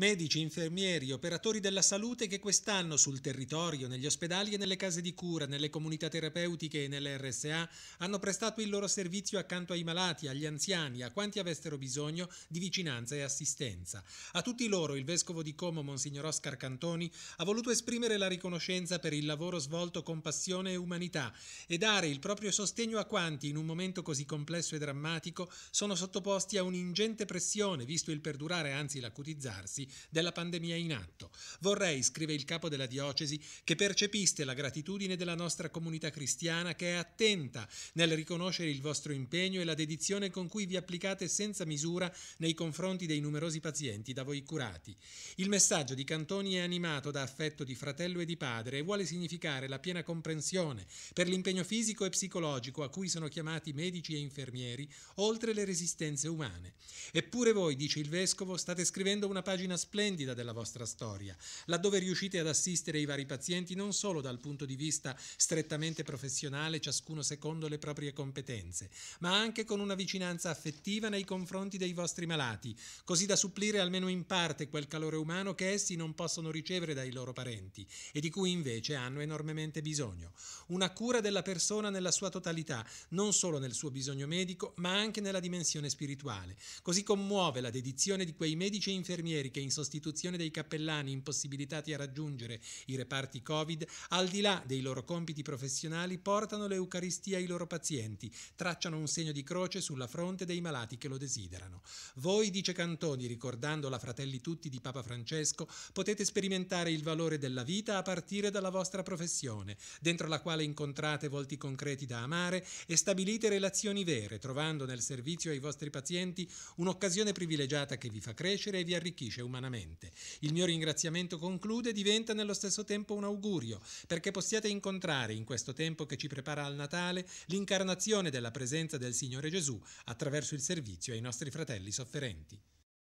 Medici, infermieri, operatori della salute che quest'anno sul territorio, negli ospedali e nelle case di cura, nelle comunità terapeutiche e nelle RSA hanno prestato il loro servizio accanto ai malati, agli anziani, a quanti avessero bisogno di vicinanza e assistenza. A tutti loro il vescovo di Como, Monsignor Oscar Cantoni, ha voluto esprimere la riconoscenza per il lavoro svolto con passione e umanità e dare il proprio sostegno a quanti, in un momento così complesso e drammatico, sono sottoposti a un'ingente pressione, visto il perdurare, anzi l'acutizzarsi, della pandemia in atto. Vorrei, scrive il capo della diocesi, che percepiste la gratitudine della nostra comunità cristiana che è attenta nel riconoscere il vostro impegno e la dedizione con cui vi applicate senza misura nei confronti dei numerosi pazienti da voi curati. Il messaggio di Cantoni è animato da affetto di fratello e di padre e vuole significare la piena comprensione per l'impegno fisico e psicologico a cui sono chiamati medici e infermieri, oltre le resistenze umane. Eppure voi, dice il vescovo, state scrivendo una pagina splendida della vostra storia, laddove riuscite ad assistere i vari pazienti non solo dal punto di vista strettamente professionale, ciascuno secondo le proprie competenze, ma anche con una vicinanza affettiva nei confronti dei vostri malati, così da supplire almeno in parte quel calore umano che essi non possono ricevere dai loro parenti e di cui invece hanno enormemente bisogno. Una cura della persona nella sua totalità, non solo nel suo bisogno medico, ma anche nella dimensione spirituale. Così commuove la dedizione di quei medici e infermieri che in sostituzione dei cappellani impossibilitati a raggiungere i reparti Covid, al di là dei loro compiti professionali, portano l'Eucaristia ai loro pazienti, tracciano un segno di croce sulla fronte dei malati che lo desiderano. Voi, dice Cantoni, ricordando la Fratelli Tutti di Papa Francesco, potete sperimentare il valore della vita a partire dalla vostra professione, dentro la quale incontrate volti concreti da amare e stabilite relazioni vere, trovando nel servizio ai vostri pazienti un'occasione privilegiata che vi fa crescere e vi arricchisce umanamente umanamente. Il mio ringraziamento conclude e diventa nello stesso tempo un augurio, perché possiate incontrare in questo tempo che ci prepara al Natale l'incarnazione della presenza del Signore Gesù attraverso il servizio ai nostri fratelli sofferenti.